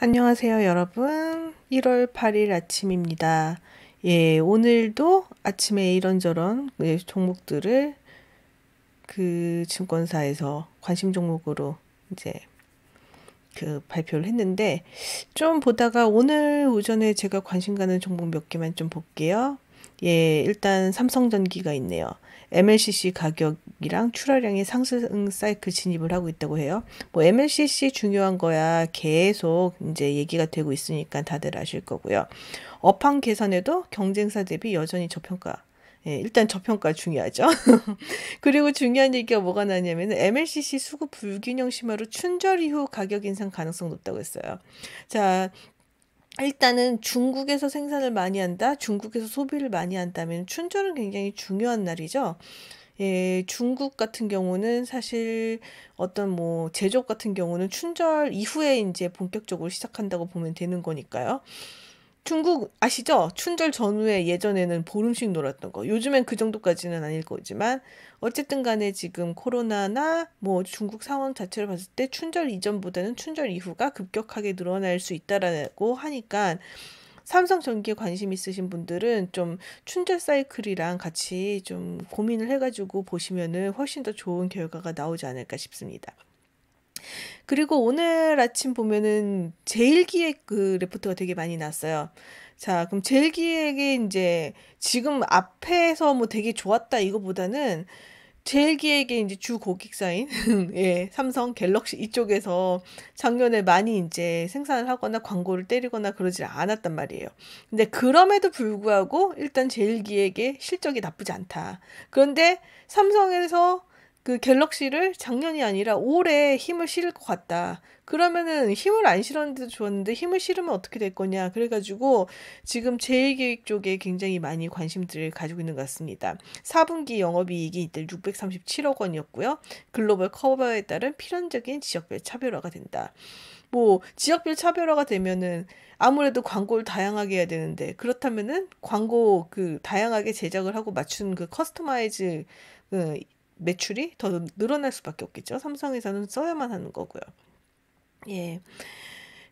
안녕하세요, 여러분. 1월 8일 아침입니다. 예, 오늘도 아침에 이런저런 예, 종목들을 그 증권사에서 관심 종목으로 이제 그 발표를 했는데 좀 보다가 오늘 오전에 제가 관심 가는 종목 몇 개만 좀 볼게요. 예, 일단 삼성전기가 있네요. MLCC 가격이랑 출하량이 상승 사이클 진입을 하고 있다고 해요. 뭐 MLCC 중요한 거야 계속 이제 얘기가 되고 있으니까 다들 아실 거고요. 업황 계산에도 경쟁사 대비 여전히 저평가. 예, 일단 저평가 중요하죠. 그리고 중요한 얘기가 뭐가 나냐면 MLCC 수급 불균형 심화로 춘절 이후 가격 인상 가능성 높다고 했어요. 자, 일단은 중국에서 생산을 많이 한다, 중국에서 소비를 많이 한다면 춘절은 굉장히 중요한 날이죠. 예, 중국 같은 경우는 사실 어떤 뭐 제조업 같은 경우는 춘절 이후에 이제 본격적으로 시작한다고 보면 되는 거니까요. 중국 아시죠? 춘절 전후에 예전에는 보름씩 놀았던 거. 요즘엔 그 정도까지는 아닐 거지만 어쨌든 간에 지금 코로나나 뭐 중국 상황 자체를 봤을 때 춘절 이전보다는 춘절 이후가 급격하게 늘어날 수 있다라고 하니까 삼성전기에 관심 있으신 분들은 좀 춘절 사이클이랑 같이 좀 고민을 해가지고 보시면은 훨씬 더 좋은 결과가 나오지 않을까 싶습니다. 그리고 오늘 아침 보면은 제일 기획 그 레포트가 되게 많이 났어요. 자, 그럼 제일 기획이 이제 지금 앞에서 뭐 되게 좋았다 이거보다는 제일 기획의 이제 주 고객사인 예, 삼성 갤럭시 이쪽에서 작년에 많이 이제 생산을 하거나 광고를 때리거나 그러질 않았단 말이에요. 근데 그럼에도 불구하고 일단 제일 기획의 실적이 나쁘지 않다. 그런데 삼성에서 그 갤럭시를 작년이 아니라 올해 힘을 실을 것 같다. 그러면은 힘을 안 실었는데도 좋았는데 힘을 실으면 어떻게 될 거냐. 그래가지고 지금 제일 계획 쪽에 굉장히 많이 관심들을 가지고 있는 것 같습니다. 4분기 영업이익이 이때 637억 원이었고요. 글로벌 커버에 따른 필연적인 지역별 차별화가 된다. 뭐 지역별 차별화가 되면은 아무래도 광고를 다양하게 해야 되는데 그렇다면은 광고 그 다양하게 제작을 하고 맞춘 그 커스터마이즈 그 매출이 더 늘어날 수밖에 없겠죠. 삼성에서는 써야만 하는 거고요. 예.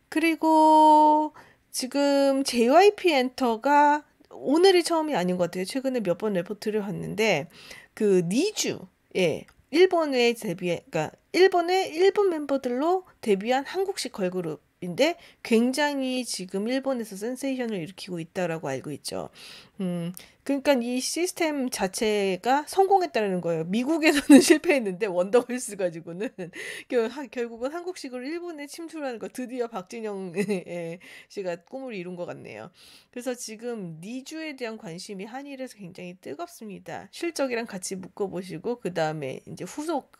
그리고 지금 JYP 엔터가 오늘이 처음이 아닌 것 같아요. 최근에 몇 번 레포트를 봤는데 그 니주 예 일본의 데뷔 그러니까 일본의 일본 멤버들로 데뷔한 한국식 걸그룹 인데 굉장히 지금 일본에서 센세이션을 일으키고 있다라고 알고 있죠. 음, 그러니까 이 시스템 자체가 성공했다는 거예요. 미국에서는 실패했는데 원더걸스 가지고는 결국은 한국식으로 일본에 침투하는 거 드디어 박진영 예, 씨가 꿈을 이룬 것 같네요. 그래서 지금 니주에 대한 관심이 한일에서 굉장히 뜨겁습니다. 실적이랑 같이 묶어보시고 그 다음에 이제 후속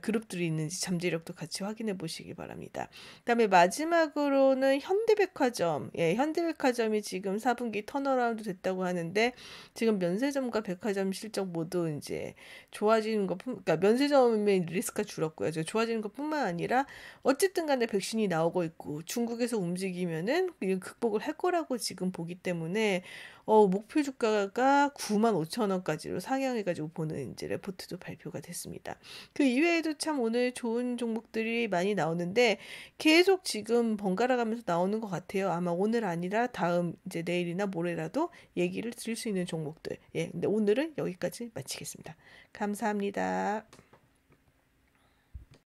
그룹들이 있는지 잠재력도 같이 확인해 보시기 바랍니다. 그다음에 마지막으로는 현대백화점. 예, 현대백화점이 지금 4분기 턴어라운드 됐다고 하는데 지금 면세점과 백화점 실적 모두 이제 좋아지는 것 뿐, 그러니까 면세점의 리스크가 줄었고요. 좋아지는 것뿐만 아니라 어쨌든 간에 백신이 나오고 있고 중국에서 움직이면은 극복을 할 거라고 지금 보기 때문에 어, 목표 주가가 9만 5천 원까지로 상향해가지고 보는 이제 레포트도 발표가 됐습니다. 그 이외에도 참 오늘 좋은 종목들이 많이 나오는데 계속 지금 번갈아가면서 나오는 것 같아요. 아마 오늘 아니라 다음 이제 내일이나 모레라도 얘기를 들을 수 있는 종목들. 예, 근데 오늘은 여기까지 마치겠습니다. 감사합니다.